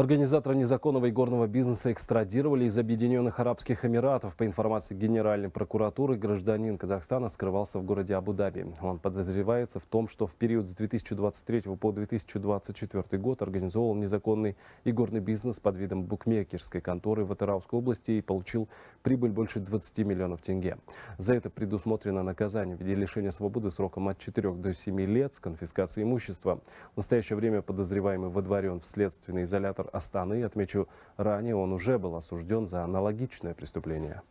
Организатора незаконного игорного бизнеса экстрадировали из Объединенных Арабских Эмиратов. По информации Генеральной прокуратуры, гражданин Казахстана скрывался в городе Абу-Даби. Он подозревается в том, что в период с 2023 по 2024 год организовал незаконный игорный бизнес под видом букмекерской конторы в Атыраускской области и получил прибыль больше 20 миллионов тенге. За это предусмотрено наказание в виде лишения свободы сроком от 4 до 7 лет с конфискацией имущества. В настоящее время подозреваемый водворен в следственный изолятор Астаны. Отмечу, ранее он уже был осужден за аналогичное преступление.